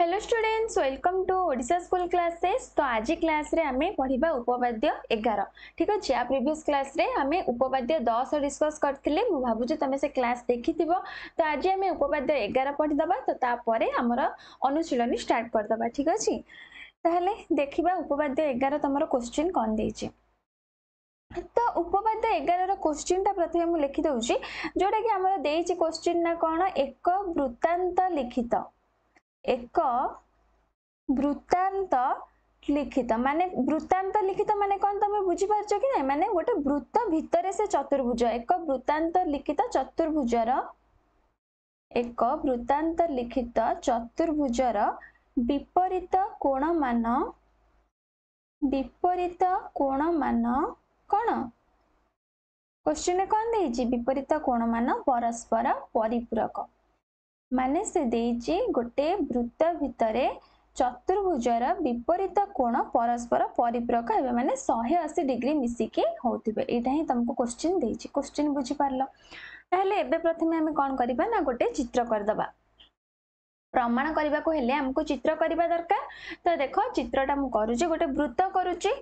hello students welcome to Odisha school classes তো আজ ক্লাসে আমি পড়া উপপাদ্য এগার ঠিক আছে আ প্রিভিয়াস ক্লাসে আমি উপপাদ্য দশ ডিসকস করলে মু ভাবুছি তুমি সে ক্লাস দেখিথিব তো আজ আমি উপপাদ্য এগার পড়িদেবা তো তাপরে আমার অনুশীলনী স্টার্ট করিদেবা ঠিক আছে তাহলে দেখিবা উপপাদ্য এগার তোমার কোশ্চিন কন দিয়েছে ତ ଉପପାଦ୍ୟ ଏଗାରର କୋଶ୍ଚିନ୍ଟା ପ୍ରଥମେ ମୁଁ ଲେଖିଦେଉଛି ଯେଉଁଟାକି ଆମର ଦେଇଛି କୋଶ୍ଚିନ୍ ନା କ'ଣ ଏକ ବୃତ୍ତାନ୍ତ ଲିଖିତ ଏକ ବୃତ୍ତାନ୍ତ ଲିଖିତ ମାନେ ବୃତ୍ତାନ୍ତ ଲିଖିତ ମାନେ କଣ ତମେ ବୁଝିପାରୁଛ କି ନାହିଁ ମାନେ ଗୋଟେ ବୃତ୍ତ ଭିତରେ ସେ ଚତୁର୍ଭୁଜ ଏକ ବୃତ୍ତାନ୍ତ ଲିଖିତ ଚତୁର୍ଭୁଜର ଏକ ବୃତ୍ତାନ୍ତ ଲିଖିତ ଚତୁର୍ଭୁଜର ବିପରୀତ କୋଣ ମାନ ବିପରୀତ କୋଣ ମାନ କଣ କ୍ୱେଶ୍ଚିନ୍ କଣ ଦେଇଛି ବିପରୀତ କୋଣ ମାନ ପରସ୍ପର ପରିପୂରକ ମାନେ ସେ ଦେଇଛି ଗୋଟେ ବୃତ୍ତ ଭିତରେ ଚତୁର୍ଭୁଜର ବିପରୀତ କୋଣ ପରସ୍ପର ପରିପୂରକ ହେବେ ମାନେ ଶହେ ଅଶୀ ଡିଗ୍ରୀ ମିଶିକି ହଉଥିବେ ଏଇଟା ହିଁ ତମକୁ କୋଶ୍ଚିନ୍ ଦେଇଛି କୋଶ୍ଚିନ୍ ବୁଝିପାରିଲ ତାହେଲେ ଏବେ ପ୍ରଥମେ ଆମେ କ'ଣ କରିବା ନା ଗୋଟେ ଚିତ୍ର କରିଦେବା ପ୍ରମାଣ କରିବାକୁ ହେଲେ ଆମକୁ ଚିତ୍ର କରିବା ଦରକାର ତ ଦେଖ ଚିତ୍ରଟା ମୁଁ କରୁଛି ଗୋଟେ ବୃତ୍ତ କରୁଛି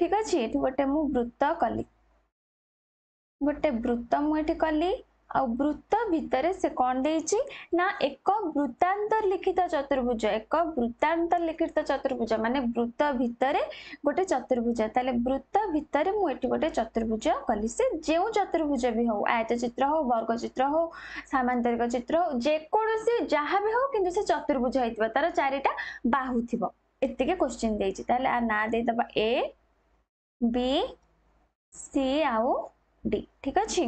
ଠିକ ଅଛି ଏଠି ଗୋଟେ ମୁଁ ବୃତ୍ତ କଲି ଗୋଟେ ବୃତ୍ତ ମୁଁ ଏଠି କଲି ଆଉ ବୃତ୍ତ ଭିତରେ ସେ କ'ଣ ଦେଇଛି ନା ଏକ ବୃତ୍ତାନ୍ତ ଲିଖିତ ଚତୁର୍ଭୁଜ ଏକ ବୃତ୍ତାନ୍ତ ଲିଖିତ ଚତୁର୍ଭୁଜ ମାନେ ବୃତ୍ତ ଭିତରେ ଗୋଟେ ଚତୁର୍ଭୁଜ ତାହେଲେ ବୃତ୍ତ ଭିତରେ ମୁଁ ଏଠି ଗୋଟେ ଚତୁର୍ଭୁଜ କଲି ସେ ଯେଉଁ ଚତୁର୍ଭୁଜ ବି ହଉ ଆୟତଚିତ୍ର ହଉ ବର୍ଗଚିତ୍ର ହଉ ସାମାନ୍ତରିକ ଚିତ୍ର ହଉ ଯେକୌଣସି ଯାହା ବି ହଉ କିନ୍ତୁ ସେ ଚତୁର୍ଭୁଜ ହେଇଥିବ ତାର ଚାରିଟା ବାହୁ ଥିବ ଏତିକି କୋଶ୍ଚିନ୍ ଦେଇଛି ତାହେଲେ ଆ ନାଁ ଦେଇଦେବା ଏ ବି ସି ଆଉ ଡି ଠିକ ଅଛି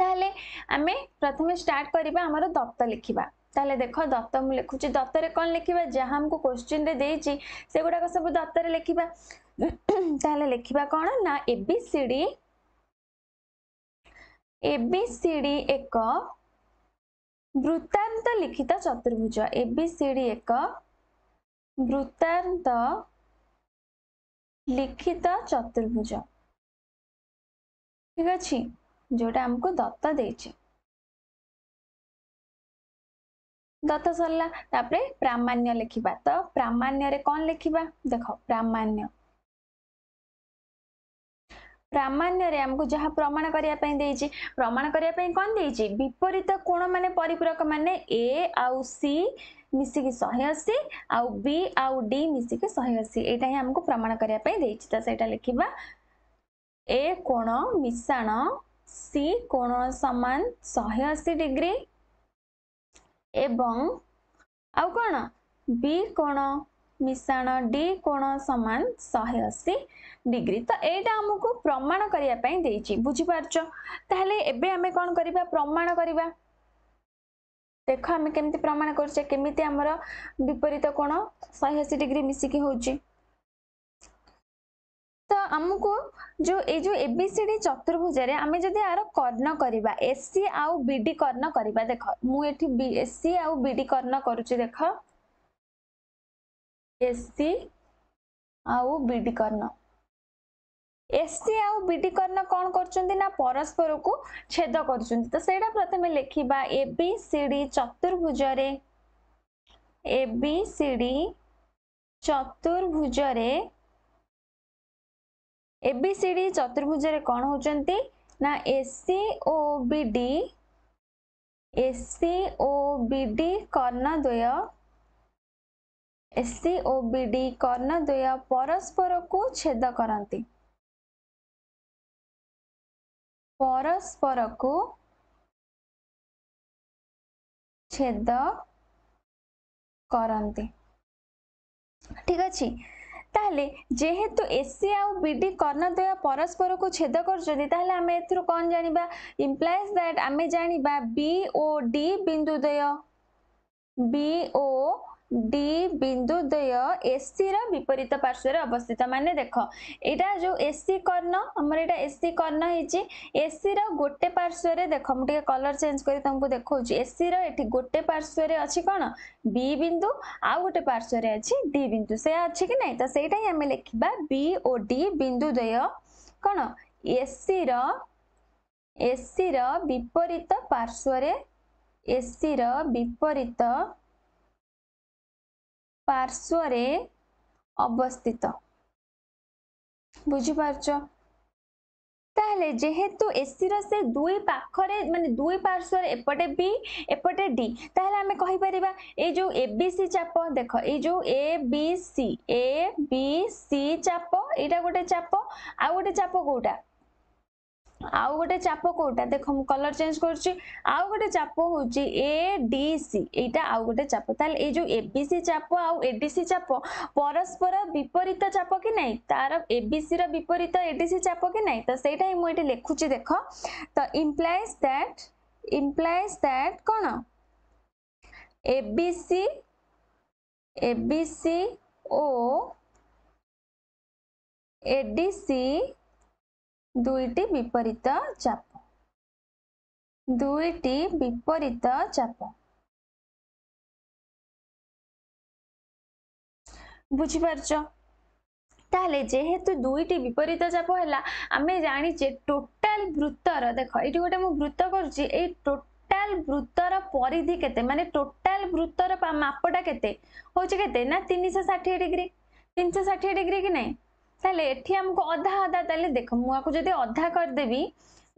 তাহলে আমি প্রথমে স্টার্ট করা আমার দত্ত লিখবা তাহলে দেখো দত্ত মু লিখুছি দত্তরে কন লিখবা যা আমি কোশ্চিন দিয়েছি দেইছি সব দত্তরে লিখবা তাহলে লিখবা কন না এবিসিডি এবিসিডি এক বৃত্তান্ত লিখিত চতুর্ভুজ এবিসিডি এক বৃত্তান্ত লিখিত চতুর্ভুজ ঠিক আছে ଯୋଉଟା ଆମକୁ ଦତ୍ତା ଦେଇଛି ଦତ୍ତ ସରିଲା ତାପରେ ପ୍ରାମାଣ୍ୟ ଲେଖିବା ତ ପ୍ରାମାଣ୍ୟରେ କଣ ଲେଖିବା ଦେଖ ପ୍ରାମାଣ୍ୟ ପ୍ରାମାଣ୍ୟରେ ଆମକୁ ଯାହା ପ୍ରମାଣ କରିବା ପାଇଁ ଦେଇଛି ପ୍ରମାଣ କରିବା ପାଇଁ କଣ ଦେଇଛି ବିପରୀତ କୋଣ ମାନେ ପରିପୂରକ ମାନେ ଏ ଆଉ ସି ମିଶିକି ଶହେ ଅଶୀ ଆଉ ବି ଆଉ ଡି ମିଶିକି ଶହେ ଅଶୀ ଏଇଟା ହିଁ ଆମକୁ ପ୍ରମାଣ କରିବା ପାଇଁ ଦେଇଛି ତ ସେଇଟା ଲେଖିବା ଏ କୋଣ ମିଶାଣ सी कोण सामान शहे अशी डिग्री एवं आउ कौन बी कोण मिशाण डी कोण सामान शहे अशी डिग्री तर एटा आमक प्रमाण करायची बुझीपार्च ताहले एबे आम्ही कोण करा प्रमाण करा देख आम्ही केमती प्रमाण करूचे केमिती आमर विपरीत कोण शहे अशी डिग्री मिसिकी होऊची ତ ଆମକୁ ଯୋଉ ଏଇ ଯୋଉ ଏବିସିଡି ଚତୁର୍ଭୁଜରେ ଆମେ ଯଦି ଆର କର୍ଣ୍ଣ କରିବା ଏସି ଆଉ ବିଡି କର୍ଣ୍ଣ କରିବା ଦେଖ ମୁଁ ଏଠି ଏସି ଆଉ ବିଡି କର୍ଣ୍ଣ କରୁଛି ଦେଖ ଏସି ଆଉ ବିଡି କର୍ଣ୍ଣ ଏସି ଆଉ ବିଡି କର୍ଣ୍ଣ କ'ଣ କରୁଛନ୍ତି ନା ପରସ୍ପରକୁ ଛେଦ କରୁଛନ୍ତି ତ ସେଇଟା ପ୍ରଥମେ ଲେଖିବା ଏବିସିଡି ଚତୁର୍ଭୁଜରେ ଏବିସିଡି ଚତୁର୍ଭୁଜରେ एबीसीडी चतुर्भुज कौन हो ना एसीओबीडी एसीओबीडी कर्ण द्वय एसीओबीडी कर्ण द्वय परस्पर को छेद करती परस्पर को छेद करती ठीक अच्छे তাহলে যেহেতু এসি আউ বিডি কর্ণদ্বয় পরস্পরকু ছেদ করছেন তাহলে আমি এর কন জাঁয়া ইমপ্লাইজ দ্যাট আমি জাঁয়া বি ও ডি বিন্দুদ্বয় বি ও ডি বিন্দুদ্বয় এসি র বিপরীত পার্শ্বরে অবস্থিত মানে দেখ এটা যে এসি কর্ণ আমার এটা এসি কর্ণ হয়েছি এসি র গোটে পার্শ্বরে দেখ মু টিকে কলর চেঞ্জ করে তোমাকে দেখাচ্ছি এসি র এটি গোটে পার্শ্বরে অছি কোণ বি বিন্দু আউ গোটে পার্শ্বরে আছে ডি বিন্দু সে আছে কি নাই তো সেইটা হি আমি লিখিবা বি ও ডি বিন্দুদ্বয় কোণ এসি র এসি র বিপরীত পার্শ্বরে এসি র বিপরীত ପାର୍ଶ୍ୱରେ ଅବସ୍ଥିତ ବୁଝିପାରୁଛ তাহলে যেহেতু এসির সে দুই পাখরে মানে দুই পার্শ্বরে এপটে বি এপটে ডি তাহলে আমি কহিপারিবা এই যে এবিসি চাপ দেখ এই যে A B C A B C চাপ এইটা গোটে চাপ আউ গোটে চাপ কোটা ଆଉ ଗୋଟେ ଚାପ କୋଉଟା ଦେଖ ମୁଁ କଲର ଚେଞ୍ଜ କରୁଛି ଆଉ ଗୋଟେ ଚାପ ହଉଛି ଏ ଡି ସି ଏଇଟା ଆଉ ଗୋଟେ ଚାପ ତାହେଲେ ଏଇ ଯୋଉ ଏବିସି ଚାପ ଆଉ ଏଡିସି ଚାପ ପରସ୍ପର ବିପରୀତ ଚାପ କି ନାହିଁ ତାର ଏବିସି ର ବିପରୀତ ଏଡିସି ଚାପ କି ନାହିଁ ତ ସେଇଟା ହିଁ ମୁଁ ଏଠି ଲେଖୁଛି ଦେଖ ତ ଇମ୍ପ୍ଲାଇଜ ଦ୍ୟାଟ୍ implies that କ'ଣ abc abc o adc দুইটি বিপরীত চাপ দুইটি বিপরীত চাপ বুঝিপারছ তাহলে যেহেতু দুইটি বিপরীত চাপ হল আমি জাঁচে টোটাল বৃত্তর দেখ এটি গোটে মু বৃত্ত করছি এই টোটাল বৃত্তর পরিধি কেতে মানে টোটাল বৃত্তর মাপটা কেতে হচ্ছে কেতে না তিনশো ষাঠিয়ে ডিগ্রি তিনশো ষাঠিয়ে ডিগ্রি কি নাই তাহলে এটি আমাকে অধা অধা তাহলে দেখ মু আকু যদি অধা করদেবি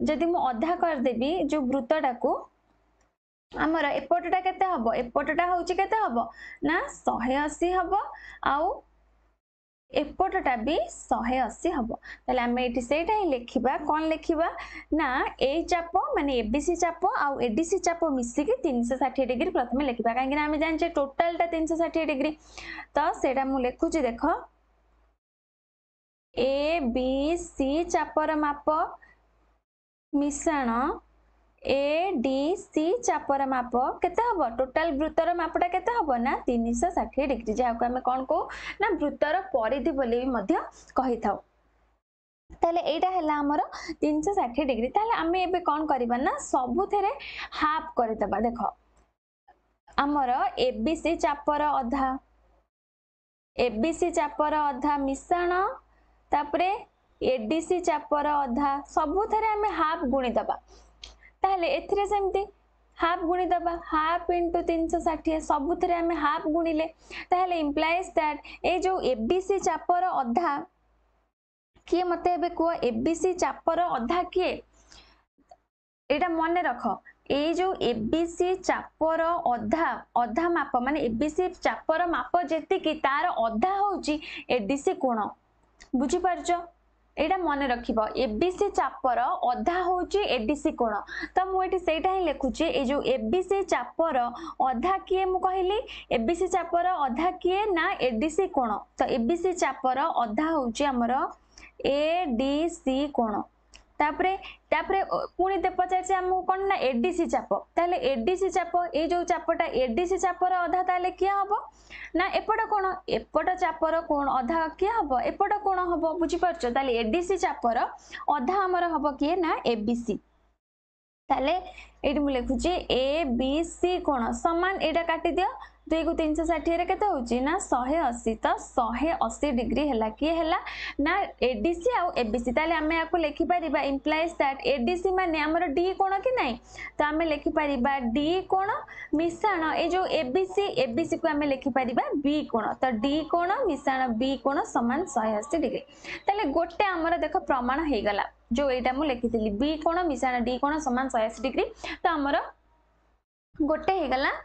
যদি মু অধা করদেবি যে বৃত্তটাকু আমার এপটটা কেতে হব এপটটা হচ্ছে কেতে হব না শহে অশি হব আউ এপটটা বি শহে অশি হব তাহলে আমি এটি সেইটা ହିଁ ଲେଖିବା କ'ଣ ଲେଖିବା ନା ଏଇ ଚାପ ମାନେ ଏବିସି ଚାପ ଆଉ ଏଡିସି ଚାପ ମିଶିକି ତିନିଶହ ଷାଠିଏ ଡିଗ୍ରୀ ପ୍ରଥମେ ଲେଖିବା କାହିଁକିନା ଆମେ ଜାଣିଛେ ଟୋଟାଲଟା ତିନିଶହ ଷାଠିଏ ଡିଗ୍ରୀ ତ ସେଇଟା ମୁଁ ଲେଖୁଛି ଦେଖ ଏ ବି ସି ଚାପର ମାପ ମିଶାଣ ଏ ଡି ସି ଚାପର ମାପ କେତେ ହେବ ଟୋଟାଲ ବୃତ୍ତର ମାପଟା କେତେ ହେବ ନା ତିନିଶହ ଷାଠିଏ ଡିଗ୍ରୀ ଯାହାକୁ ଆମେ କ'ଣ କହୁ ନା ବୃତ୍ତର ପରିଧି ବୋଲି ମଧ୍ୟ କହିଥାଉ ତାହେଲେ ଏଇଟା ହେଲା ଆମର ତିନିଶହ ଷାଠିଏ ଡିଗ୍ରୀ ତାହେଲେ ଆମେ ଏବେ କ'ଣ କରିବା ନା ସବୁଥିରେ ହାଫ୍ କରିଦେବା ଦେଖ ଆମର ଏବିସି ଚାପର ଅଧା ଏବିସି ଚାପର ଅଧା ମିଶାଣ তাপরে এডিসি চাপর অধা সবুথে আমি হাফ গুণিদবা তাহলে এতে সেমতি হাফ গুণিদবা হাফ ইন্টু তিনশো ষাঠিয়ে সবুথে আমি হাফ গুণিলে তাহলে ইমপ্লাইজ দ্যাট এই যে এবিসি চাপর অধা কি মতো এবে কুহ এবিসি চাপর অধা কি এটা মনে রখ এই যে এবিসি চাপর অধা অধা মাপ মানে এবিসি চাপর মাপ যেতিকি তার অধা হচ্ছে এডিসি কোণ বুঝিপারছ এইটা মনে রাখব এবিসি চাপর অধা হচ্ছে এডিসি কোণ তো মু এটি সেইটা হি লেখুছি এই যে এবিসি চাপর অধা কিয়ে মু কহিলি এবিসি চাপর অধা কিয়ে না এডিসি কোণ তো এবিসি চাপর অধা হচ্ছে আমার এডিসি কোণ ତାପରେ ତାପରେ ପୁଣି ପଚାରିଛି ଆମକୁ କ'ଣ ନା ଏଡିସି ଚାପ ତାହେଲେ ଏଡିସି ଚାପ ଏଇ ଯେଉଁ ଚାପଟା ଏଡିସି ଚାପର ଅଧା ତାହେଲେ କିଏ ହବ ନା ଏପଟ କୋଣ ଏପଟ ଚାପର କୋଣ ଅଧା କିଏ ହବ ଏପଟ କୋଣ ହବ ବୁଝିପାରୁଛ ତାହେଲେ ଏଡିସି ଚାପର ଅଧା ଆମର ହବ କିଏ ନା ଏବିସି ତାହେଲେ ଏଇଠି ମୁଁ ଲେଖୁଛି ଏ ବି ସି କୋଣ ସମାନ ଏଇଟା କାଟିଦିଅ ଦୁଇକୁ ତିନିଶହ ଷାଠିଏରେ କେତେ ହେଉଛି ନା ଶହେ ଅଶୀ ତ ଶହେ ଅଶୀ ଡିଗ୍ରୀ ହେଲା କିଏ ହେଲା ନା ଏଡିସି ଆଉ ଏବିସି ତାହେଲେ ଆମେ ୟାକୁ ଲେଖିପାରିବା ଇମ୍ପ୍ଲାଇଜ୍ ଦ୍ୟାଟ୍ ଏଡିସି ମାନେ ଆମର ଡି କୋଣ କି ନାହିଁ ତ ଆମେ ଲେଖିପାରିବା ଡି କୋଣ ମିଶାଣ ଏଇ ଯେଉଁ ଏବିସି ଏବିସିକୁ ଆମେ ଲେଖିପାରିବା ବି କୋଣ ତ ଡି କୋଣ ମିଶାଣ ବି କୋଣ ସମାନ ଶହେ ଅଶୀ ଡିଗ୍ରୀ ତାହେଲେ ଗୋଟେ ଆମର ଦେଖ ପ୍ରମାଣ ହେଇଗଲା ଯେଉଁ ଏଇଟା ମୁଁ ଲେଖିଥିଲି ବି କୋଣ ମିଶାଣ ଡି କୋଣ ସମାନ ଶହେ ଅଶୀ ଡିଗ୍ରୀ ତ ଆମର ଗୋଟେ ହେଇଗଲା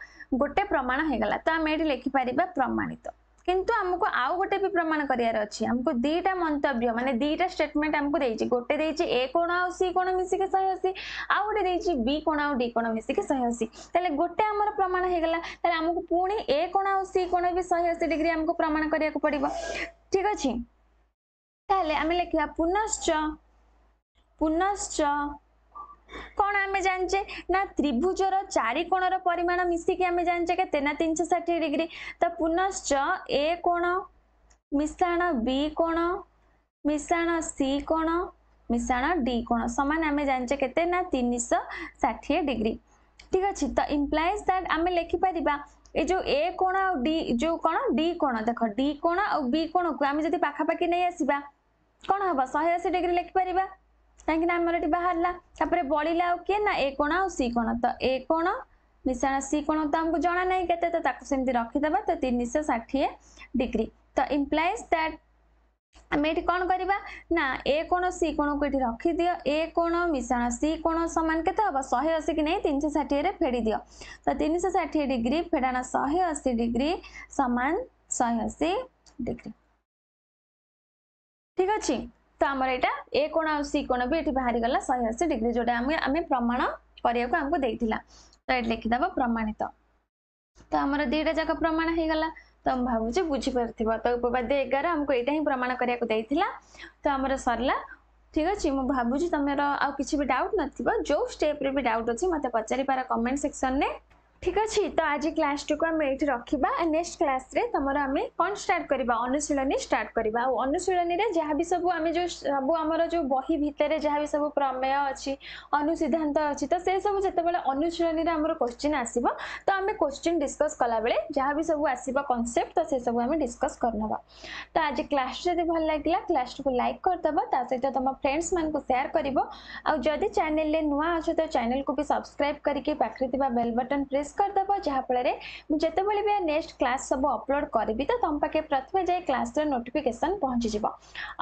ଗୋଟେ ପ୍ରମାଣ ହେଇଗଲା ତ ଆମେ ଏଠି ଲେଖିପାରିବା ପ୍ରମାଣିତ କିନ୍ତୁ ଆମକୁ ଆଉ ଗୋଟେ ବି ପ୍ରମାଣ କରିବାର ଅଛି ଆମକୁ ଦୁଇଟା ମନ୍ତବ୍ୟ ମାନେ ଦୁଇଟା ଷ୍ଟେଟମେଣ୍ଟ ଆମକୁ ଦେଇଛି ଗୋଟେ ଦେଇଛି ଏ କୋଣ ଆଉ ସି କୋଣ ମିଶିକି ଶହେ ଅଶୀ ଆଉ ଗୋଟେ ଦେଇଛି ବି କୋଣ ଆଉ ଡି କୋଣ ମିଶିକି ଶହେ ଅଶୀ ତାହେଲେ ଗୋଟେ ଆମର ପ୍ରମାଣ ହେଇଗଲା ତାହେଲେ ଆମକୁ ପୁଣି ଏ କୋଣ ଆଉ ସି କୋଣ ବି ଶହେ ଅଶୀ ଡିଗ୍ରୀ ଆମକୁ ପ୍ରମାଣ କରିବାକୁ ପଡିବ ଠିକ ଅଛି ତାହେଲେ ଆମେ ଲେଖିବା ପୁନଶ୍ଚ ପୁନଶ୍ଚ କ'ଣ ଆମେ ଜାଣିଛେ ନା ତ୍ରିଭୁଜର ଚାରି କୋଣର ପରିମାଣ ମିଶିକି ଆମେ ଜାଣିଛେ କେତେ ନା ତିନିଶହ ଷାଠିଏ ଡିଗ୍ରୀ ତ ପୁନଶ୍ଚ ଏ କୋଣ ମିଶାଣ ବି କୋଣ ମିଶାଣ ସି କୋଣ ମିଶାଣ ଡି କୋଣ ସମାନ ଆମେ ଜାଣିଛେ କେତେ ନା ତିନିଶହ ଷାଠିଏ ଡିଗ୍ରୀ ଠିକ୍ ଅଛି ତ ଇମ୍ପ୍ଲାଏଜ୍ ଦ୍ୟାଟ୍ ଆମେ ଲେଖିପାରିବା ଏ ଯେଉଁ ଏ କୋଣ ଆଉ ଡି ଯେଉଁ କ'ଣ ଡି କୋଣ ଦେଖ ଡି କୋଣ ଆଉ ବି କୋଣକୁ ଆମେ ଯଦି ପାଖାପାଖି ନେଇ ଆସିବା କ'ଣ ହେବ ଶହେ ଅଶୀ ଡିଗ୍ରୀ ଲେଖିପାରିବା କାହିଁକି ନା ଆମର ଏଠି ବାହାରିଲା ତାପରେ ବଳିଲା ଆଉ କିଏ ନା ଏ କୋଣ ଆଉ ସି କୋଣ ତ ଏ କୋଣ ମିଶାଣ ସି କୋଣ ତ ଆମକୁ ଜଣା ନାହିଁ କେତେ ତ ତାକୁ ସେମିତି ରଖିଦେବା ତ ତିନିଶହ ଷାଠିଏ ଡିଗ୍ରୀ ତ ଇମ୍ପ୍ଲାଇଜ୍ ଦ୍ୟାଟ୍ ଆମେ ଏଠି କ'ଣ କରିବା ନା ଏ କୋଣ ସି କୋଣକୁ ଏଠି ରଖିଦିଅ ଏ କୋଣ ମିଶାଣ ସି କୋଣ ସମାନ କେତେ ହେବ ଶହେ ଅଶୀକି ନେଇ ତିନିଶହ ଷାଠିଏରେ ଫେଡ଼ି ଦିଅ ତ ତିନିଶହ ଷାଠିଏ ଡିଗ୍ରୀ ଫେଡ଼ାଣ ଶହେ ଅଶୀ ଡିଗ୍ରୀ ସମାନ ଶହେ ଅଶୀ ଡିଗ୍ରୀ ଠିକ୍ ଅଛି तो आम एटा ए कोण आ सी कोण भी एठी बाहरी गला अशी डिग्री जो हम प्रमाण करिया को हमको देथिला तो एट लिखि प्रमाणित तो आमर दीटा जाक प्रमाण हे गला तो हम भाबु जे तो उपपाद्य 11 हमको एटा ही प्रमाण करिया को देथिला तो आमर सरला ठीक अच्छे मुझे भावुँ तुम आ कि भी डाउट नो स्टेप्रे भी डाउट अच्छे मत पचारिपार कमेंट सेक्शन में ठीक अच्छे तो आज क्लास टी आम ये रखा नेक्स्ट क्लास रे तुम आम कौन स्टार्ट करवा अनुशीलनी स्टार्ट करवा अनुशीलनी जहाँ भी सब आम जो सब आम जो बही भितर जहाँ भी सब प्रमेय अच्छी अनुसिधांत अच्छी तो से सब जो अनुशीलनी क्वेश्चन आसो तो आम क्वेश्चन डिस्कस कला बेल जहाँ भी सब आस कनसेप्ट तो से सब आम डिस्कस कर ना तो आज क्लास जब भल लगे क्लास टी लाइक करदे सहित तुम फ्रेंड्स मानक सेयार कर आदि चैनल नुआ अच तो चेल को भी सब्सक्राइब करके पाखे बेल बटन प्रेस କରିଦେବ ଯାହାଫଳରେ ମୁଁ ଯେତେବେଳେ ବି ନେକ୍ସଟ କ୍ଲାସ୍ ସବୁ ଅପଲୋଡ଼ କରିବି ତ ତମ ପାଖେ ପ୍ରଥମେ ଯାଇ କ୍ଲାସ୍ର ନୋଟିଫିକେସନ୍ ପହଞ୍ଚିଯିବ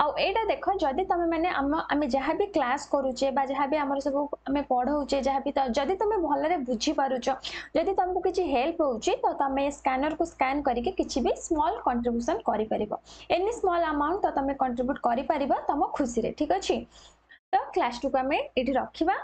ଆଉ ଏଇଟା ଦେଖ ଯଦି ତମେମାନେ ଆମ ଆମେ ଯାହା ବି କ୍ଲାସ୍ କରୁଛେ ବା ଯାହା ବି ଆମର ସବୁ ଆମେ ପଢ଼ଉଛେ ଯାହା ବି ଯଦି ତମେ ଭଲରେ ବୁଝିପାରୁଛ ଯଦି ତମକୁ କିଛି ହେଲ୍ପ ହେଉଛି ତ ତମେ ସ୍କାନରକୁ ସ୍କାନ୍ କରିକି କିଛି ବି ସ୍ମଲ୍ କଣ୍ଟ୍ରିବ୍ୟୁସନ୍ କରିପାରିବ ଏନି ସ୍ମଲ୍ ଆମାଉଣ୍ଟ ତ ତମେ କଣ୍ଟ୍ରିବ୍ୟୁଟ୍ କରିପାରିବ ତମ ଖୁସିରେ ଠିକ୍ ଅଛି ତ କ୍ଲାସ୍ଟିକୁ ଆମେ ଏଠି ରଖିବା